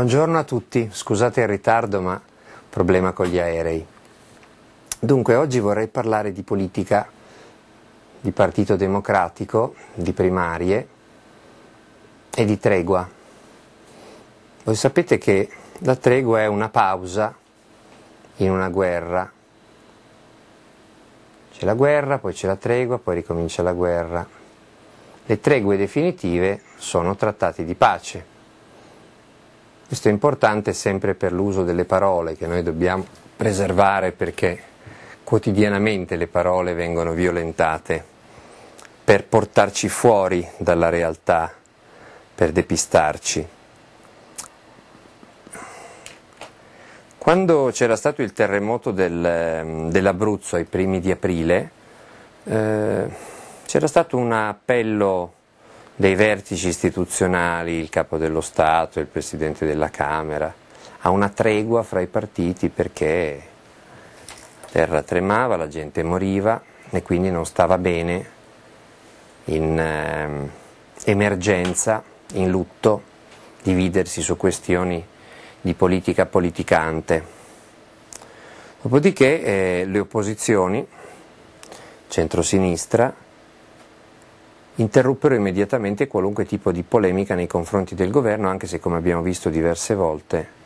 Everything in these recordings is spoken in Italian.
Buongiorno a tutti, scusate il ritardo ma problema con gli aerei. Dunque oggi vorrei parlare di politica, di partito democratico, di primarie e di tregua. Voi sapete che la tregua è una pausa in una guerra. C'è la guerra, poi c'è la tregua, poi ricomincia la guerra. Le tregue definitive sono trattati di pace questo è importante sempre per l'uso delle parole che noi dobbiamo preservare perché quotidianamente le parole vengono violentate per portarci fuori dalla realtà, per depistarci. Quando c'era stato il terremoto del, ehm, dell'Abruzzo ai primi di aprile, eh, c'era stato un appello dei vertici istituzionali, il capo dello Stato, il Presidente della Camera, a una tregua fra i partiti perché terra tremava, la gente moriva e quindi non stava bene in eh, emergenza, in lutto, dividersi su questioni di politica politicante. Dopodiché eh, le opposizioni, centrosinistra, interruppero immediatamente qualunque tipo di polemica nei confronti del governo, anche se, come abbiamo visto diverse volte,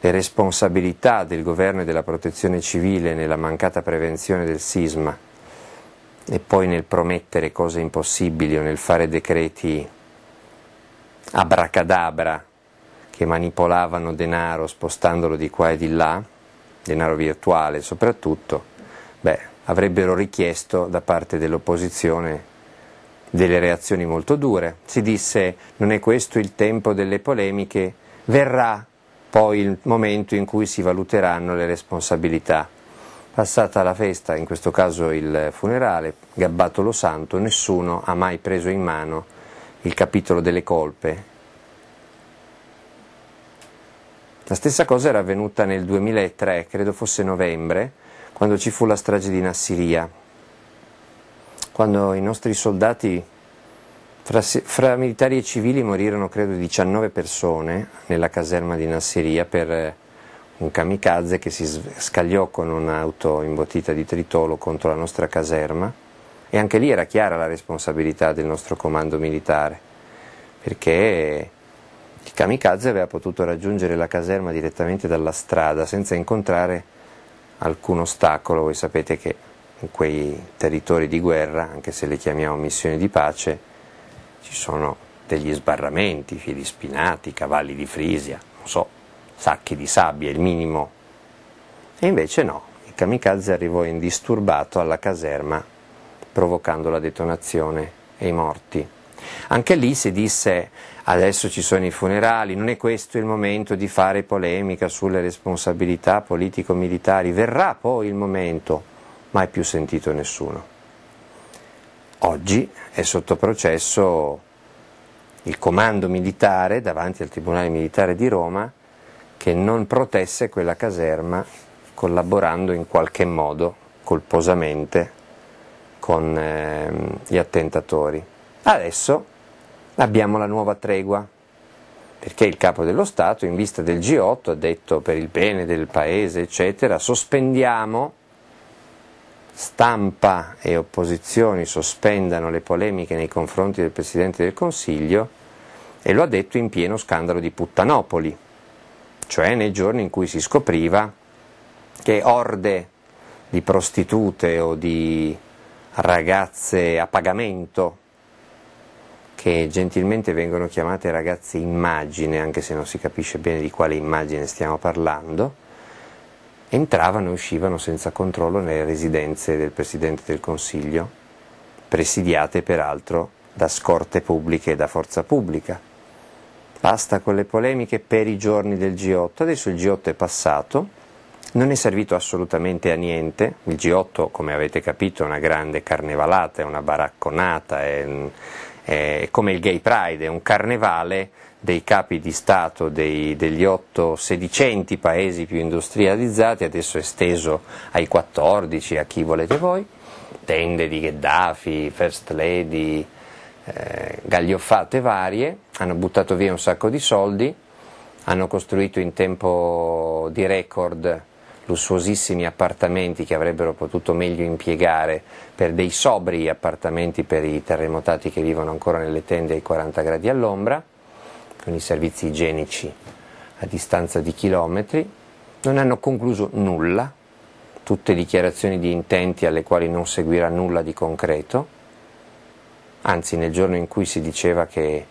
le responsabilità del governo e della protezione civile nella mancata prevenzione del sisma e poi nel promettere cose impossibili o nel fare decreti abracadabra che manipolavano denaro spostandolo di qua e di là, denaro virtuale soprattutto, beh, avrebbero richiesto da parte dell'opposizione delle reazioni molto dure. Si disse non è questo il tempo delle polemiche, verrà poi il momento in cui si valuteranno le responsabilità. Passata la festa, in questo caso il funerale, gabbato lo santo, nessuno ha mai preso in mano il capitolo delle colpe. La stessa cosa era avvenuta nel 2003, credo fosse novembre, quando ci fu la strage di Nassiria, quando i nostri soldati, fra, fra, militari e civili, morirono credo 19 persone nella caserma di Nasseria per eh, un kamikaze che si scagliò con un'auto imbottita di tritolo contro la nostra caserma e anche lì era chiara la responsabilità del nostro comando militare, perché il kamikaze aveva potuto raggiungere la caserma direttamente dalla strada senza incontrare alcun ostacolo, voi sapete che in quei territori di guerra, anche se le chiamiamo missioni di pace, ci sono degli sbarramenti, fili spinati, cavalli di Frisia, non so, sacchi di sabbia, il minimo. E invece no, il kamikaze arrivò indisturbato alla caserma provocando la detonazione e i morti. Anche lì si disse adesso ci sono i funerali, non è questo il momento di fare polemica sulle responsabilità politico-militari, verrà poi il momento mai più sentito nessuno. Oggi è sotto processo il comando militare davanti al Tribunale Militare di Roma che non protesse quella caserma collaborando in qualche modo colposamente con eh, gli attentatori. Adesso abbiamo la nuova tregua, perché il capo dello Stato in vista del G8 ha detto per il bene del paese, eccetera, sospendiamo stampa e opposizioni sospendano le polemiche nei confronti del Presidente del Consiglio e lo ha detto in pieno scandalo di Puttanopoli, cioè nei giorni in cui si scopriva che orde di prostitute o di ragazze a pagamento, che gentilmente vengono chiamate ragazze immagine, anche se non si capisce bene di quale immagine stiamo parlando, entravano e uscivano senza controllo nelle residenze del Presidente del Consiglio, presidiate peraltro da scorte pubbliche e da forza pubblica. Basta con le polemiche per i giorni del G8, adesso il G8 è passato, non è servito assolutamente a niente, il G8 come avete capito è una grande carnevalata, è una baracconata, è, è come il Gay Pride, è un carnevale dei capi di Stato dei, degli otto sedicenti paesi più industrializzati, adesso esteso ai 14, a chi volete voi, tende di Gheddafi, First Lady, eh, gaglioffate varie, hanno buttato via un sacco di soldi, hanno costruito in tempo di record lussuosissimi appartamenti che avrebbero potuto meglio impiegare per dei sobri appartamenti per i terremotati che vivono ancora nelle tende ai 40 gradi all'ombra quindi servizi igienici a distanza di chilometri, non hanno concluso nulla, tutte dichiarazioni di intenti alle quali non seguirà nulla di concreto, anzi nel giorno in cui si diceva che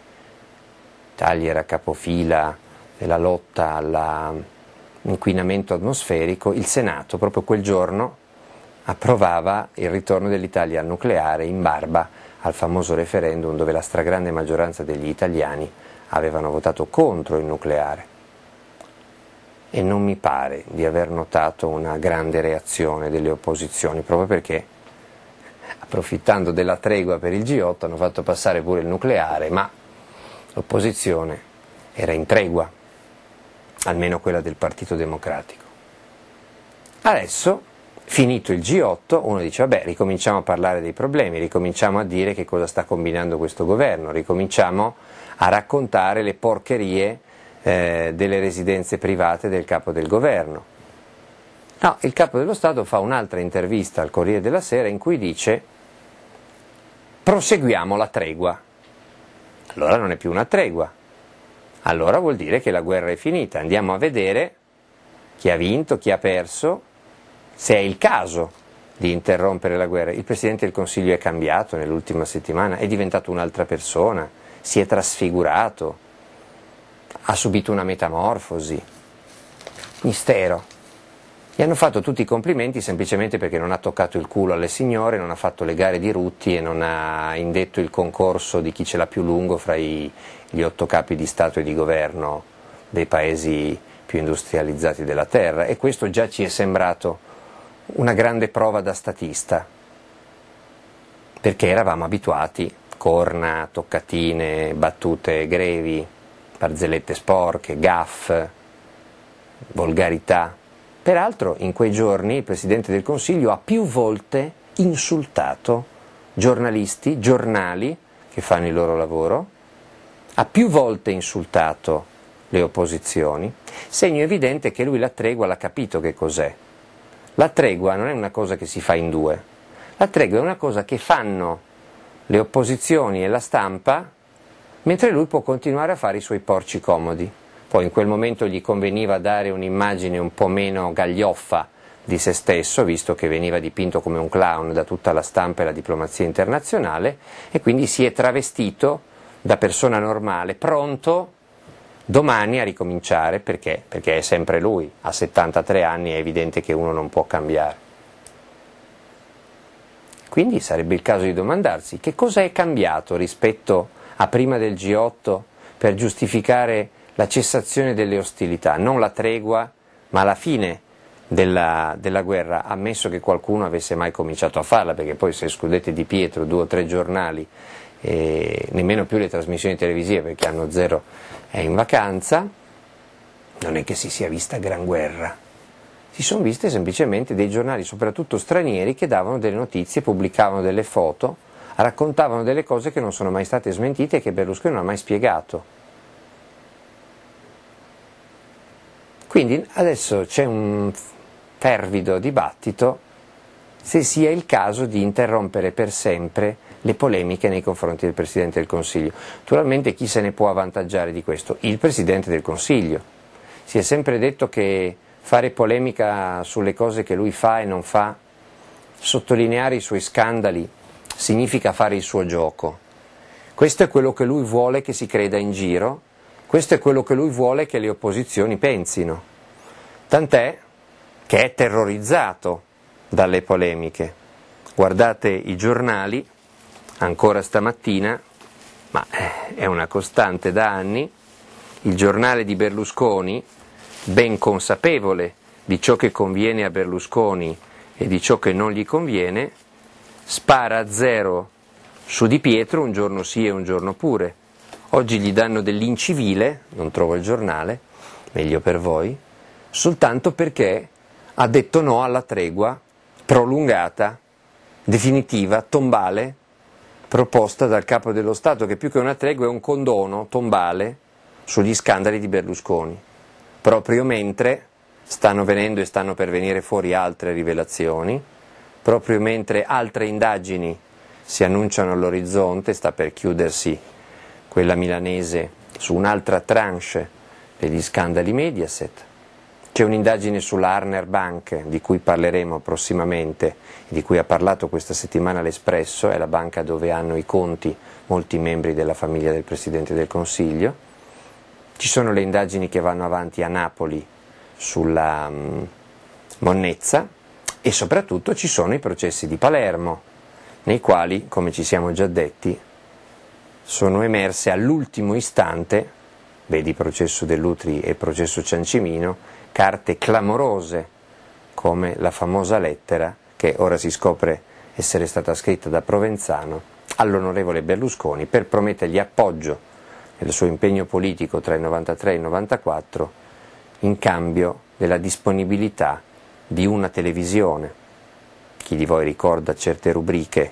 Italia era capofila della lotta all'inquinamento atmosferico, il Senato proprio quel giorno approvava il ritorno dell'Italia al nucleare in barba al famoso referendum dove la stragrande maggioranza degli italiani avevano votato contro il nucleare e non mi pare di aver notato una grande reazione delle opposizioni, proprio perché approfittando della tregua per il G8 hanno fatto passare pure il nucleare, ma l'opposizione era in tregua, almeno quella del Partito Democratico. Adesso, finito il G8, uno dice, vabbè, ricominciamo a parlare dei problemi, ricominciamo a dire che cosa sta combinando questo governo, ricominciamo a a raccontare le porcherie eh, delle residenze private del capo del governo. No, il capo dello Stato fa un'altra intervista al Corriere della Sera in cui dice proseguiamo la tregua. Allora non è più una tregua, allora vuol dire che la guerra è finita. Andiamo a vedere chi ha vinto, chi ha perso, se è il caso di interrompere la guerra. Il Presidente del Consiglio è cambiato nell'ultima settimana, è diventato un'altra persona si è trasfigurato, ha subito una metamorfosi. Mistero. Gli hanno fatto tutti i complimenti semplicemente perché non ha toccato il culo alle signore, non ha fatto le gare di rutti e non ha indetto il concorso di chi ce l'ha più lungo fra i, gli otto capi di Stato e di governo dei paesi più industrializzati della Terra. E questo già ci è sembrato una grande prova da statista, perché eravamo abituati corna, toccatine, battute grevi, barzellette sporche, gaff, volgarità. Peraltro in quei giorni il Presidente del Consiglio ha più volte insultato giornalisti, giornali che fanno il loro lavoro, ha più volte insultato le opposizioni, segno evidente che lui la tregua l'ha capito che cos'è. La tregua non è una cosa che si fa in due, la tregua è una cosa che fanno le opposizioni e la stampa, mentre lui può continuare a fare i suoi porci comodi. Poi in quel momento gli conveniva dare un'immagine un po' meno gaglioffa di se stesso, visto che veniva dipinto come un clown da tutta la stampa e la diplomazia internazionale, e quindi si è travestito da persona normale, pronto domani a ricominciare perché? perché è sempre lui, a 73 anni è evidente che uno non può cambiare. Quindi sarebbe il caso di domandarsi che cosa è cambiato rispetto a prima del G8 per giustificare la cessazione delle ostilità, non la tregua, ma la fine della, della, guerra, ammesso che qualcuno avesse mai cominciato a farla, perché poi se escludete di Pietro due o tre giornali, eh, nemmeno più le trasmissioni televisive perché hanno zero è eh, in vacanza, non è che si sia vista gran guerra si sono viste semplicemente dei giornali, soprattutto stranieri, che davano delle notizie, pubblicavano delle foto, raccontavano delle cose che non sono mai state smentite e che Berlusconi non ha mai spiegato. Quindi adesso c'è un fervido dibattito se sia il caso di interrompere per sempre le polemiche nei confronti del Presidente del Consiglio. Naturalmente chi se ne può avvantaggiare di questo? Il Presidente del Consiglio. Si è sempre detto che fare polemica sulle cose che lui fa e non fa, sottolineare i suoi scandali, significa fare il suo gioco. Questo è quello che lui vuole che si creda in giro, questo è quello che lui vuole che le opposizioni pensino. Tant'è che è terrorizzato dalle polemiche. Guardate i giornali, ancora stamattina, ma eh, è una costante da anni, il giornale di Berlusconi, ben consapevole di ciò che conviene a Berlusconi e di ciò che non gli conviene, spara a zero su Di Pietro un giorno sì e un giorno pure. Oggi gli danno dell'incivile, non trovo il giornale, meglio per voi, soltanto perché ha detto no alla tregua prolungata, definitiva, tombale, proposta dal capo dello Stato, che più che una tregua è un condono tombale sugli scandali di Berlusconi proprio mentre stanno venendo e stanno per venire fuori altre rivelazioni, proprio mentre altre indagini si annunciano all'orizzonte, sta per chiudersi quella milanese su un'altra tranche degli scandali Mediaset. C'è un'indagine sulla Arner Bank di cui parleremo prossimamente, di cui ha parlato questa settimana l'Espresso, è la banca dove hanno i conti molti membri della famiglia del Presidente del Consiglio ci sono le indagini che vanno avanti a Napoli sulla mm, monnezza e soprattutto ci sono i processi di Palermo, nei quali, come ci siamo già detti, sono emerse all'ultimo istante, vedi processo Dell'Utri e processo Ciancimino, carte clamorose come la famosa lettera che ora si scopre essere stata scritta da Provenzano all'onorevole Berlusconi per promettergli appoggio nel suo impegno politico tra il 93 e il 94 in cambio della disponibilità di una televisione. Chi di voi ricorda certe rubriche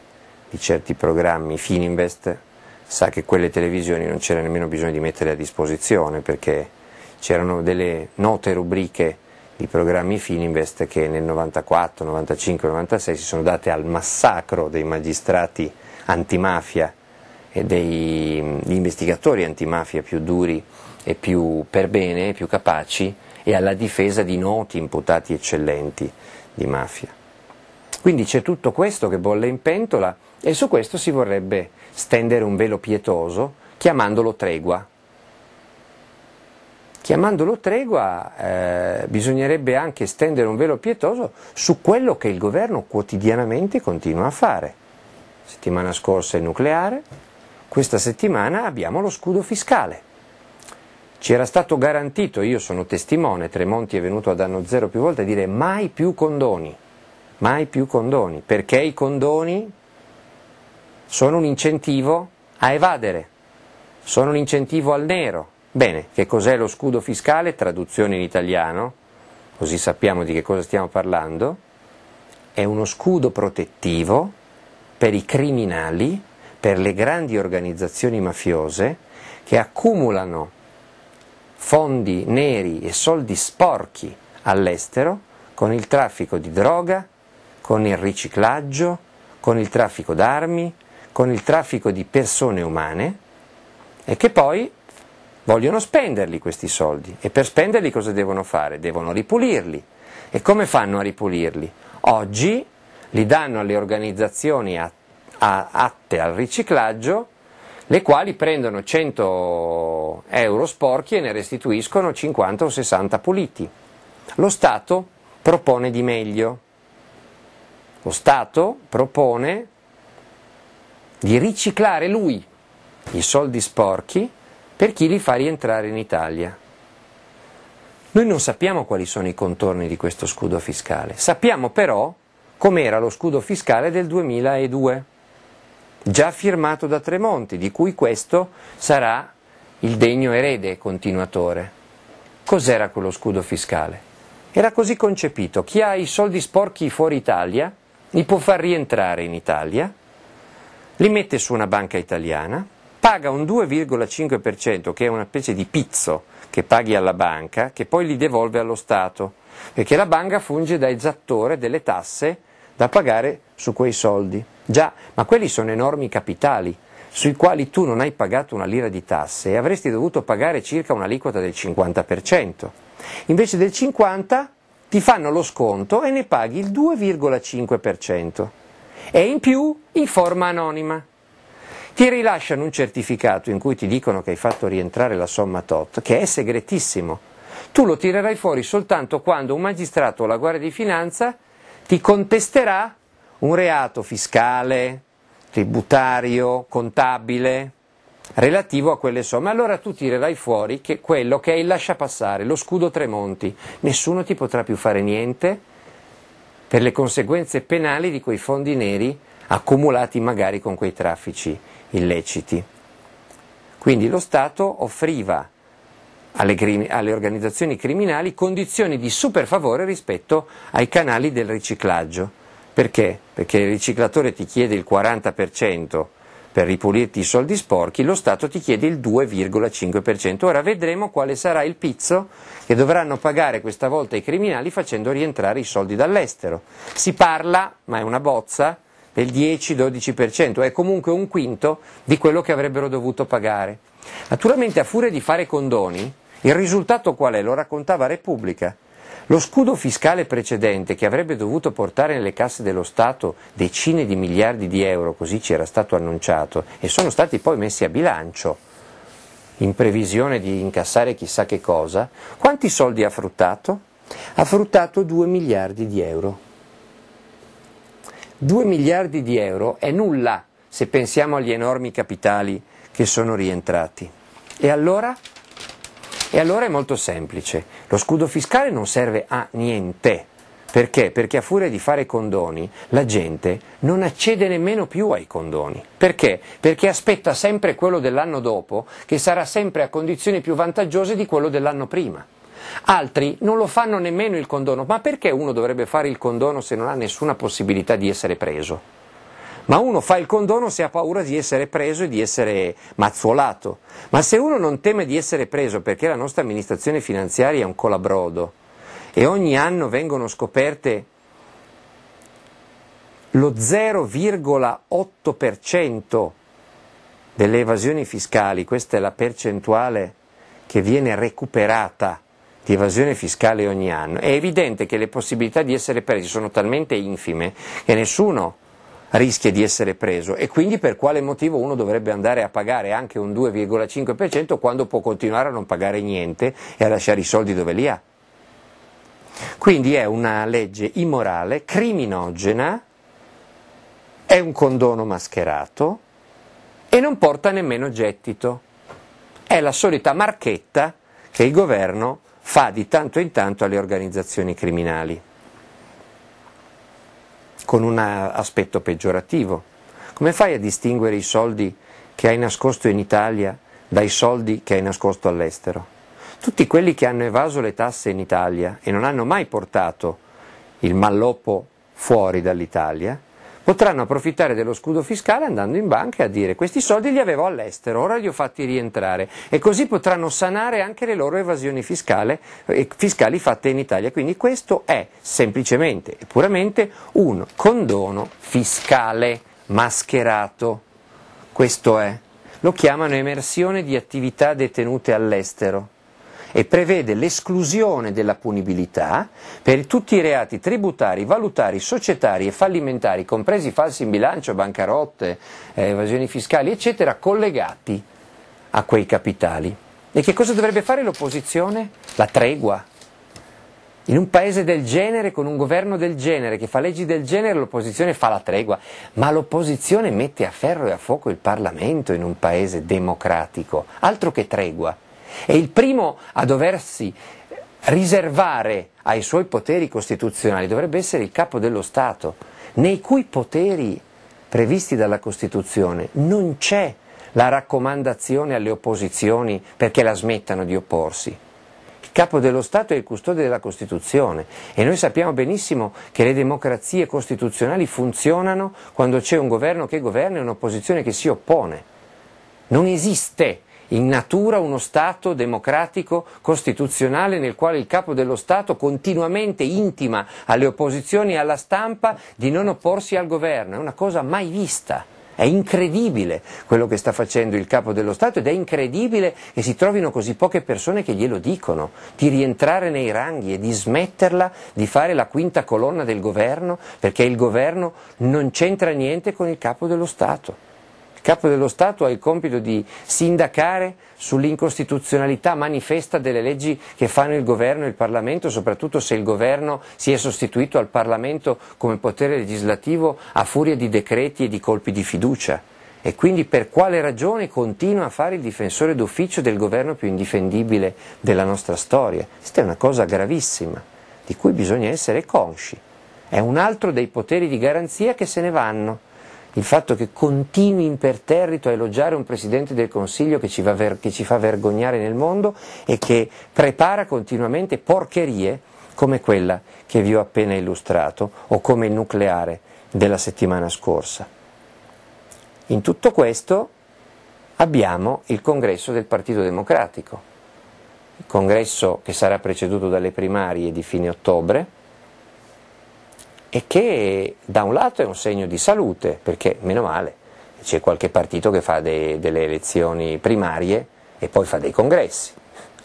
di certi programmi Fininvest sa che quelle televisioni non c'era nemmeno bisogno di mettere a disposizione perché c'erano delle note rubriche di programmi Fininvest che nel 94, 95, 96 si sono date al massacro dei magistrati antimafia e degli investigatori antimafia più duri e più per bene, più capaci e alla difesa di noti imputati eccellenti di mafia. Quindi c'è tutto questo che bolle in pentola e su questo si vorrebbe stendere un velo pietoso chiamandolo tregua. Chiamandolo tregua eh, bisognerebbe anche stendere un velo pietoso su quello che il governo quotidianamente continua a fare. Settimana scorsa il nucleare, questa settimana abbiamo lo scudo fiscale. Ci era stato garantito, io sono testimone, Tremonti è venuto ad anno zero più volte a dire mai più condoni, mai più condoni, perché i condoni sono un incentivo a evadere, sono un incentivo al nero. Bene, che cos'è lo scudo fiscale? Traduzione in italiano, così sappiamo di che cosa stiamo parlando. È uno scudo protettivo per i criminali per le grandi organizzazioni mafiose che accumulano fondi neri e soldi sporchi all'estero con il traffico di droga, con il riciclaggio, con il traffico d'armi, con il traffico di persone umane e che poi vogliono spenderli questi soldi e per spenderli cosa devono fare? Devono ripulirli. E come fanno a ripulirli? Oggi li danno alle organizzazioni a atte al riciclaggio, le quali prendono 100 euro sporchi e ne restituiscono 50 o 60 puliti. Lo Stato propone di meglio. Lo Stato propone di riciclare lui i soldi sporchi per chi li fa rientrare in Italia. Noi non sappiamo quali sono i contorni di questo scudo fiscale, sappiamo però com'era lo scudo fiscale del 2002 già firmato da Tremonti, di cui questo sarà il degno erede e continuatore. Cos'era quello scudo fiscale? Era così concepito, chi ha i soldi sporchi fuori Italia li può far rientrare in Italia, li mette su una banca italiana, paga un 2,5% che è una specie di pizzo che paghi alla banca, che poi li devolve allo Stato, perché la banca funge da esattore delle tasse da pagare su quei soldi. Già, ma quelli sono enormi capitali sui quali tu non hai pagato una lira di tasse e avresti dovuto pagare circa un'aliquota del 50%. Invece del 50% ti fanno lo sconto e ne paghi il 2,5%. E in più in forma anonima. Ti rilasciano un certificato in cui ti dicono che hai fatto rientrare la somma tot, che è segretissimo. Tu lo tirerai fuori soltanto quando un magistrato o la Guardia di Finanza ti contesterà un reato fiscale, tributario, contabile, relativo a quelle somme. Allora tu tirerai fuori che quello che è il lascia passare, lo scudo Tremonti, nessuno ti potrà più fare niente per le conseguenze penali di quei fondi neri accumulati magari con quei traffici illeciti. Quindi lo Stato offriva alle, alle, organizzazioni criminali condizioni di super favore rispetto ai canali del riciclaggio. Perché? Perché il riciclatore ti chiede il 40% per ripulirti i soldi sporchi, lo Stato ti chiede il 2,5%. Ora vedremo quale sarà il pizzo che dovranno pagare questa volta i criminali facendo rientrare i soldi dall'estero. Si parla, ma è una bozza, del 10-12%, è comunque un quinto di quello che avrebbero dovuto pagare. Naturalmente a furia di fare condoni, il risultato qual è? Lo raccontava Repubblica. Lo scudo fiscale precedente, che avrebbe dovuto portare nelle casse dello Stato decine di miliardi di euro, così ci era stato annunciato, e sono stati poi messi a bilancio in previsione di incassare chissà che cosa, quanti soldi ha fruttato? Ha fruttato 2 miliardi di euro. 2 miliardi di euro è nulla se pensiamo agli enormi capitali che sono rientrati. E allora? E allora è molto semplice, lo scudo fiscale non serve a niente. Perché? Perché a furia di fare condoni la gente non accede nemmeno più ai condoni. Perché? Perché aspetta sempre quello dell'anno dopo che sarà sempre a condizioni più vantaggiose di quello dell'anno prima. Altri non lo fanno nemmeno il condono, ma perché uno dovrebbe fare il condono se non ha nessuna possibilità di essere preso? ma uno fa il condono se ha paura di essere preso e di essere mazzolato. Ma se uno non teme di essere preso perché la nostra amministrazione finanziaria è un colabrodo e ogni anno vengono scoperte lo 0,8% delle evasioni fiscali, questa è la percentuale che viene recuperata di evasione fiscale ogni anno, è evidente che le possibilità di essere presi sono talmente infime che nessuno rischia di essere preso e quindi per quale motivo uno dovrebbe andare a pagare anche un 2,5% quando può continuare a non pagare niente e a lasciare i soldi dove li ha. Quindi è una legge immorale, criminogena, è un condono mascherato e non porta nemmeno gettito. È la solita marchetta che il governo fa di tanto in tanto alle organizzazioni criminali con un aspetto peggiorativo. Come fai a distinguere i soldi che hai nascosto in Italia dai soldi che hai nascosto all'estero? Tutti quelli che hanno evaso le tasse in Italia e non hanno mai portato il malloppo fuori dall'Italia, potranno approfittare dello scudo fiscale andando in banca a dire questi soldi li avevo all'estero, ora li ho fatti rientrare e così potranno sanare anche le loro evasioni fiscale, eh, fiscali fatte in Italia. Quindi questo è semplicemente e puramente un condono fiscale mascherato. Questo è. Lo chiamano emersione di attività detenute all'estero e prevede l'esclusione della punibilità per tutti i reati tributari, valutari, societari e fallimentari, compresi falsi in bilancio, bancarotte, eh, evasioni fiscali, eccetera, collegati a quei capitali. E che cosa dovrebbe fare l'opposizione? La tregua. In un paese del genere, con un governo del genere, che fa leggi del genere, l'opposizione fa la tregua, ma l'opposizione mette a ferro e a fuoco il Parlamento in un paese democratico, altro che tregua. È il primo a doversi riservare ai suoi poteri costituzionali, dovrebbe essere il capo dello Stato, nei cui poteri previsti dalla Costituzione non c'è la raccomandazione alle opposizioni perché la smettano di opporsi. Il capo dello Stato è il custode della Costituzione e noi sappiamo benissimo che le democrazie costituzionali funzionano quando c'è un governo che governa e un'opposizione che si oppone. Non esiste in natura uno Stato democratico costituzionale nel quale il capo dello Stato continuamente intima alle opposizioni e alla stampa di non opporsi al governo, è una cosa mai vista. È incredibile quello che sta facendo il capo dello Stato ed è incredibile che si trovino così poche persone che glielo dicono, di rientrare nei ranghi e di smetterla di fare la quinta colonna del governo perché il governo non c'entra niente con il capo dello Stato capo dello Stato ha il compito di sindacare sull'incostituzionalità manifesta delle leggi che fanno il governo e il Parlamento, soprattutto se il governo si è sostituito al Parlamento come potere legislativo a furia di decreti e di colpi di fiducia. E quindi per quale ragione continua a fare il difensore d'ufficio del governo più indifendibile della nostra storia? Questa è una cosa gravissima, di cui bisogna essere consci. È un altro dei poteri di garanzia che se ne vanno il fatto che continui imperterrito a elogiare un Presidente del Consiglio che ci, ver- che ci fa vergognare nel mondo e che prepara continuamente porcherie come quella che vi ho appena illustrato o come il nucleare della settimana scorsa. In tutto questo abbiamo il congresso del Partito Democratico, il congresso che sarà preceduto dalle primarie di fine ottobre, e che da un lato è un segno di salute, perché meno male, c'è qualche partito che fa dei, delle elezioni primarie e poi fa dei congressi,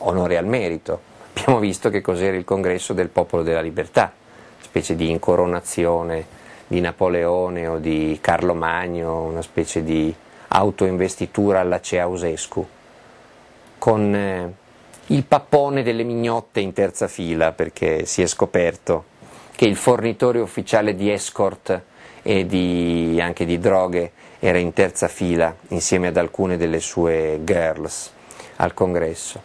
onore al merito. Abbiamo visto che cos'era il congresso del popolo della libertà, specie di incoronazione di Napoleone o di Carlo Magno, una specie di autoinvestitura alla Ceausescu, con eh, il pappone delle mignotte in terza fila perché si è scoperto che il fornitore ufficiale di escort e di, anche di droghe era in terza fila insieme ad alcune delle sue girls al congresso.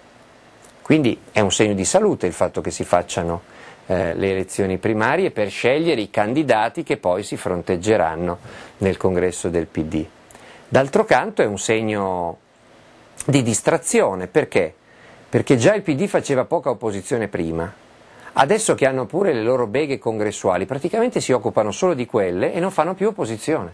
Quindi è un segno di salute il fatto che si facciano eh, le elezioni primarie per scegliere i candidati che poi si fronteggeranno nel congresso del PD. D'altro canto è un segno di distrazione perché? Perché già il PD faceva poca opposizione prima Adesso che hanno pure le loro beghe congressuali, praticamente si occupano solo di quelle e non fanno più opposizione.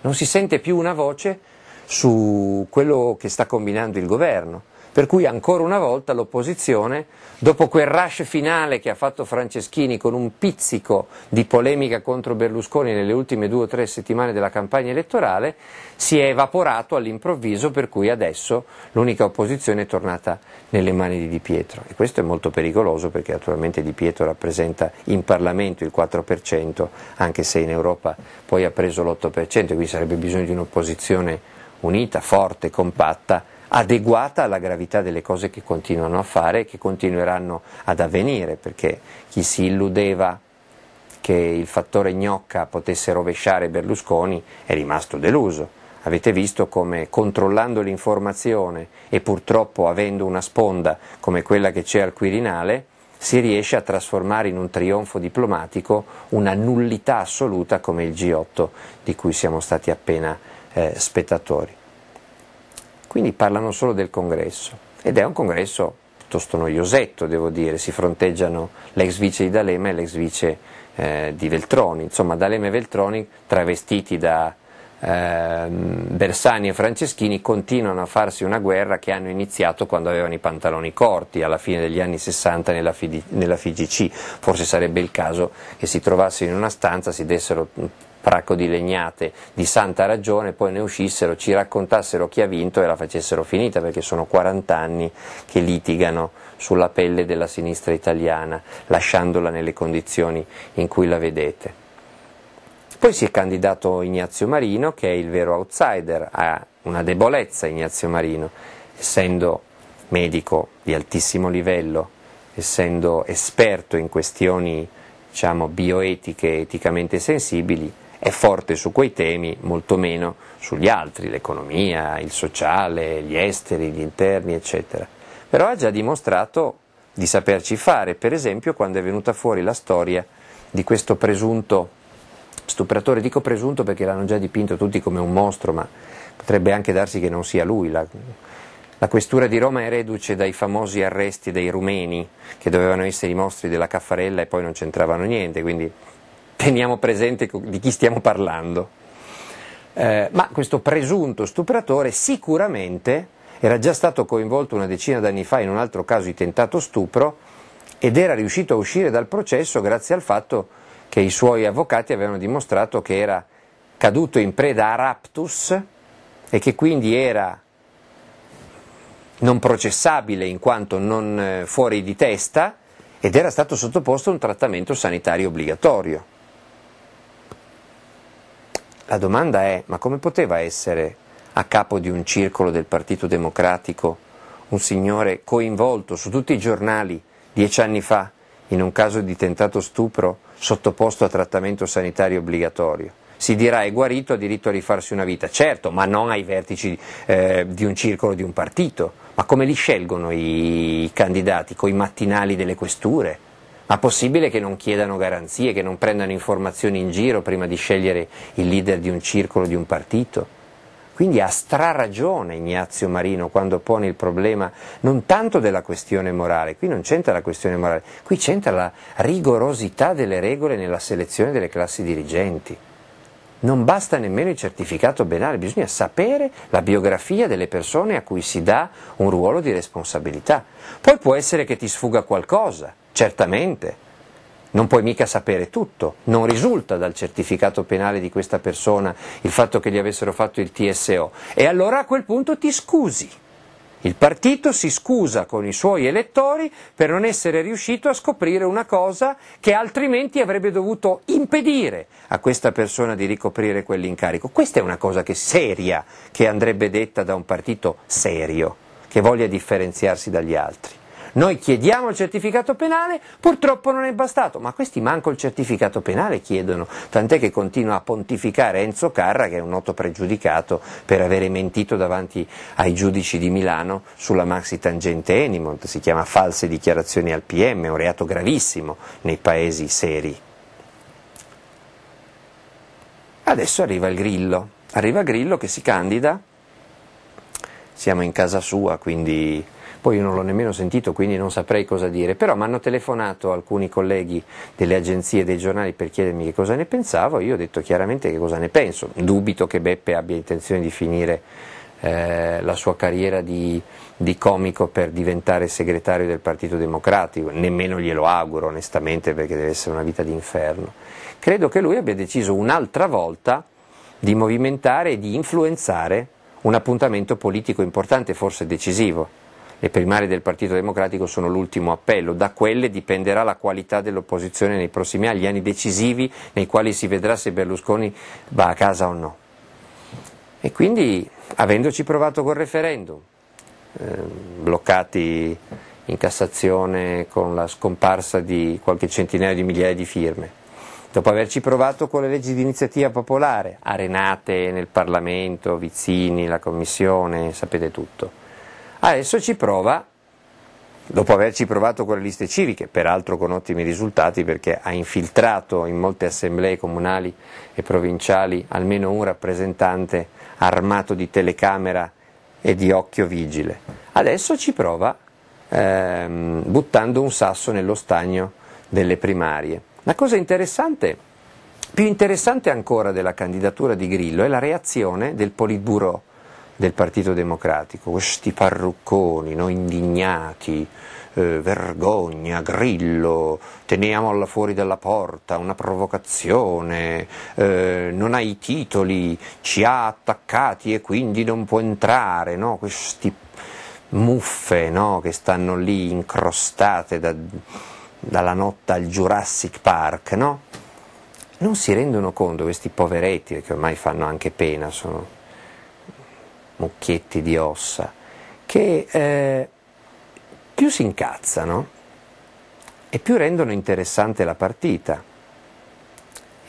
Non si sente più una voce su quello che sta combinando il governo. Per cui ancora una volta l'opposizione, dopo quel rush finale che ha fatto Franceschini con un pizzico di polemica contro Berlusconi nelle ultime due o tre settimane della campagna elettorale, si è evaporato all'improvviso, per cui adesso l'unica opposizione è tornata nelle mani di Di Pietro. E questo è molto pericoloso perché naturalmente Di Pietro rappresenta in Parlamento il 4%, anche se in Europa poi ha preso l'8%, e quindi sarebbe bisogno di un'opposizione unita, forte, compatta adeguata alla gravità delle cose che continuano a fare e che continueranno ad avvenire, perché chi si illudeva che il fattore gnocca potesse rovesciare Berlusconi è rimasto deluso. Avete visto come controllando l'informazione e purtroppo avendo una sponda come quella che c'è al Quirinale, si riesce a trasformare in un trionfo diplomatico una nullità assoluta come il G8 di cui siamo stati appena eh, spettatori. Quindi parlano solo del congresso ed è un congresso piuttosto noiosetto, devo dire, si fronteggiano l'ex vice di D'Alema e l'ex vice eh, di Veltroni, insomma D'Alema e Veltroni travestiti da eh, Bersani e Franceschini continuano a farsi una guerra che hanno iniziato quando avevano i pantaloni corti alla fine degli anni 60 nella, FID, nella FIGC, forse sarebbe il caso che si trovassero in una stanza, si dessero fracco di Legnate di Santa Ragione, poi ne uscissero, ci raccontassero chi ha vinto e la facessero finita, perché sono 40 anni che litigano sulla pelle della sinistra italiana, lasciandola nelle condizioni in cui la vedete. Poi si è candidato Ignazio Marino, che è il vero outsider, ha una debolezza Ignazio Marino, essendo medico di altissimo livello, essendo esperto in questioni diciamo, bioetiche eticamente sensibili, è forte su quei temi, molto meno sugli altri, l'economia, il sociale, gli esteri, gli interni, eccetera. Però ha già dimostrato di saperci fare, per esempio quando è venuta fuori la storia di questo presunto stupratore, dico presunto perché l'hanno già dipinto tutti come un mostro, ma potrebbe anche darsi che non sia lui. La, la questura di Roma è reduce dai famosi arresti dei rumeni, che dovevano essere i mostri della Caffarella e poi non c'entravano niente, quindi teniamo presente di chi stiamo parlando. Eh, ma questo presunto stupratore sicuramente era già stato coinvolto una decina d'anni fa in un altro caso di tentato stupro ed era riuscito a uscire dal processo grazie al fatto che i suoi avvocati avevano dimostrato che era caduto in preda a raptus e che quindi era non processabile in quanto non eh, fuori di testa ed era stato sottoposto a un trattamento sanitario obbligatorio la domanda è, ma come poteva essere a capo di un circolo del Partito Democratico un signore coinvolto su tutti i giornali dieci anni fa in un caso di tentato stupro sottoposto a trattamento sanitario obbligatorio? si dirà è guarito, ha diritto a rifarsi una vita, certo, ma non ai vertici eh, di un circolo, di un partito, ma come li scelgono i, candidati? Con i mattinali delle questure? Ma possibile che non chiedano garanzie, che non prendano informazioni in giro prima di scegliere il leader di un circolo, di un partito? Quindi ha straragione Ignazio Marino quando pone il problema non tanto della questione morale, qui non c'entra la questione morale, qui c'entra la rigorosità delle regole nella selezione delle classi dirigenti. Non basta nemmeno il certificato benale, bisogna sapere la biografia delle persone a cui si dà un ruolo di responsabilità. Poi può essere che ti sfuga qualcosa, Certamente, non puoi mica sapere tutto, non risulta dal certificato penale di questa persona il fatto che gli avessero fatto il TSO e allora a quel punto ti scusi. Il partito si scusa con i suoi elettori per non essere riuscito a scoprire una cosa che altrimenti avrebbe dovuto impedire a questa persona di ricoprire quell'incarico. Questa è una cosa che seria che andrebbe detta da un partito serio, che voglia differenziarsi dagli altri. Noi chiediamo il certificato penale, purtroppo non è bastato, ma questi manco il certificato penale chiedono, tant'è che continua a pontificare Enzo Carra, che è un noto pregiudicato per avere mentito davanti ai giudici di Milano sulla maxi tangente Enimont, si chiama false dichiarazioni al PM, un reato gravissimo nei paesi seri. Adesso arriva il Grillo, arriva Grillo che si candida, siamo in casa sua, quindi poi io non l'ho nemmeno sentito, quindi non saprei cosa dire, però mi hanno telefonato alcuni colleghi delle agenzie, e dei giornali per chiedermi che cosa ne pensavo, io ho detto chiaramente che cosa ne penso, dubito che Beppe abbia intenzione di finire eh, la sua carriera di, di comico per diventare segretario del Partito Democratico, nemmeno glielo auguro onestamente perché deve essere una vita d'inferno. Credo che lui abbia deciso un'altra volta di movimentare e di influenzare un appuntamento politico importante, forse decisivo. Le primarie del Partito Democratico sono l'ultimo appello, da quelle dipenderà la qualità dell'opposizione nei prossimi anni, gli anni decisivi nei quali si vedrà se Berlusconi va a casa o no. E quindi, avendoci provato col referendum, eh, bloccati in Cassazione con la scomparsa di qualche centinaio di migliaia di firme, dopo averci provato con le leggi di iniziativa popolare, arenate nel Parlamento, Vizzini, la Commissione, sapete tutto Adesso ci prova, dopo averci provato con le liste civiche, peraltro con ottimi risultati perché ha infiltrato in molte assemblee comunali e provinciali almeno un rappresentante armato di telecamera e di occhio vigile. Adesso ci prova ehm, buttando un sasso nello stagno delle primarie. La cosa interessante, più interessante ancora della candidatura di Grillo, è la reazione del Politburo del Partito Democratico, questi parrucconi no, indignati, eh, vergogna, grillo, teniamola fuori dalla porta, una provocazione, eh, non ha i titoli, ci ha attaccati e quindi non può entrare, no? questi muffe no? che stanno lì incrostate da, dalla notte al Jurassic Park, no? non si rendono conto questi poveretti, che ormai fanno anche pena, sono mucchietti di ossa, che eh, più si incazzano e più rendono interessante la partita.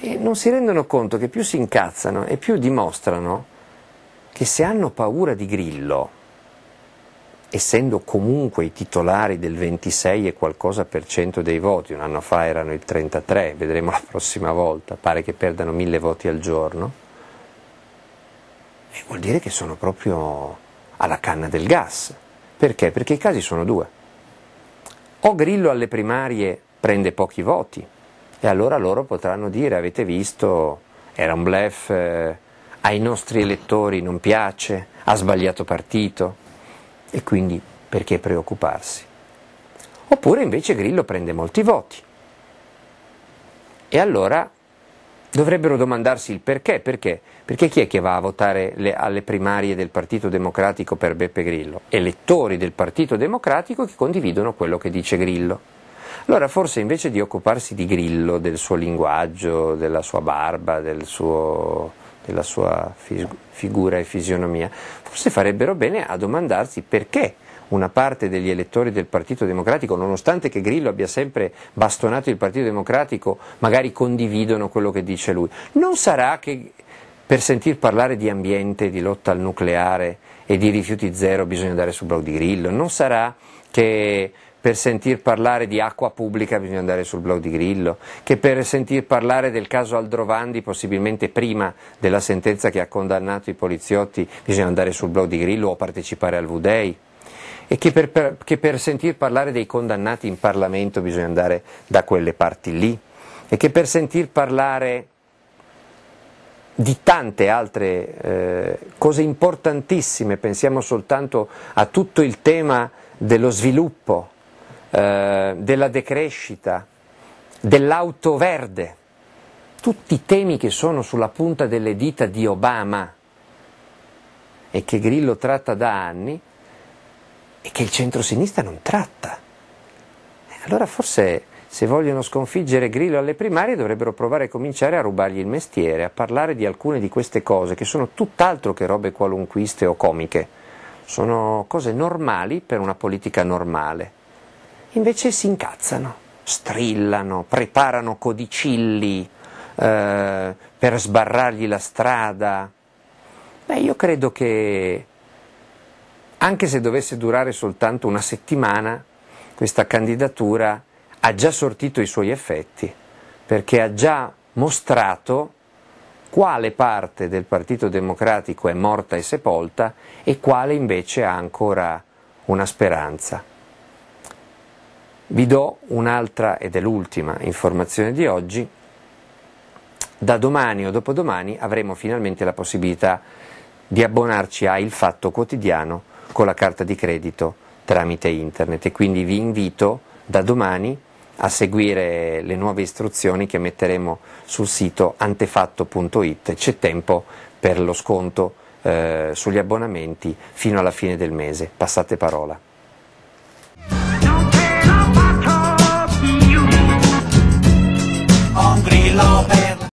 E non si rendono conto che più si incazzano e più dimostrano che se hanno paura di Grillo, essendo comunque i titolari del 26 e qualcosa per cento dei voti, un anno fa erano il 33, vedremo la prossima volta, pare che perdano mille voti al giorno, eh, vuol dire che sono proprio alla canna del gas. Perché? Perché i casi sono due. O Grillo alle primarie prende pochi voti e allora loro potranno dire avete visto era un blef, eh, ai nostri elettori non piace, ha sbagliato partito e quindi perché preoccuparsi? Oppure invece Grillo prende molti voti e allora dovrebbero domandarsi il perché, perché? Perché chi è che va a votare le, alle primarie del Partito Democratico per Beppe Grillo? Elettori del Partito Democratico che condividono quello che dice Grillo. Allora forse invece di occuparsi di Grillo, del suo linguaggio, della sua barba, del suo, della sua fig- figura e fisionomia, forse farebbero bene a domandarsi perché una parte degli elettori del Partito Democratico, nonostante che Grillo abbia sempre bastonato il Partito Democratico, magari condividono quello che dice lui. Non sarà che per sentir parlare di ambiente, di lotta al nucleare e di rifiuti zero bisogna andare sul blog di Grillo? Non sarà che per sentir parlare di acqua pubblica bisogna andare sul blog di Grillo, che per sentir parlare del caso Aldrovandi, possibilmente prima della sentenza che ha condannato i poliziotti, bisogna andare sul blog di Grillo o partecipare al V-Day e che per, per, che per sentir parlare dei condannati in Parlamento bisogna andare da quelle parti lì e che per sentir parlare di tante altre eh, cose importantissime, pensiamo soltanto a tutto il tema dello sviluppo, eh, della decrescita, dell'auto verde, tutti i temi che sono sulla punta delle dita di Obama e che Grillo tratta da anni, e che il centrosinistra non tratta. Eh, allora forse se vogliono sconfiggere Grillo alle primarie dovrebbero provare a cominciare a rubargli il mestiere, a parlare di alcune di queste cose che sono tutt'altro che robe qualunquiste o comiche, sono cose normali per una politica normale. Invece si incazzano, strillano, preparano codicilli eh, per sbarrargli la strada. Beh, io credo che anche se dovesse durare soltanto una settimana, questa candidatura ha già sortito i suoi effetti, perché ha già mostrato quale parte del Partito Democratico è morta e sepolta e quale invece ha ancora una speranza. Vi do un'altra ed è l'ultima informazione di oggi. Da domani o dopodomani avremo finalmente la possibilità di abbonarci a Il Fatto Quotidiano con la carta di credito tramite internet e quindi vi invito da domani a seguire le nuove istruzioni che metteremo sul sito antefatto.it, c'è tempo per lo sconto eh, sugli abbonamenti fino alla fine del mese, passate parola. Don't